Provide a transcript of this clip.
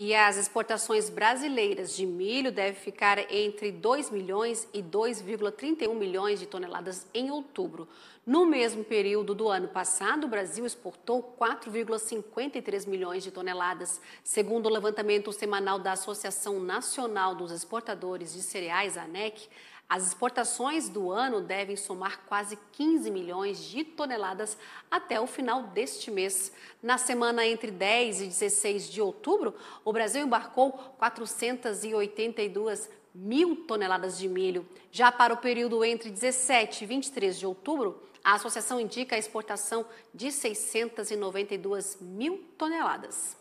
E as exportações brasileiras de milho devem ficar entre 2 milhões e 2,31 milhões de toneladas em outubro. No mesmo período do ano passado, o Brasil exportou 4,53 milhões de toneladas, segundo o levantamento semanal da Associação Nacional dos Exportadores de Cereais, ANEC. As exportações do ano devem somar quase 15 milhões de toneladas até o final deste mês. Na semana entre 10 e 16 de outubro, o Brasil embarcou 482 mil toneladas de milho. Já para o período entre 17 e 23 de outubro, a associação indica a exportação de 692 mil toneladas.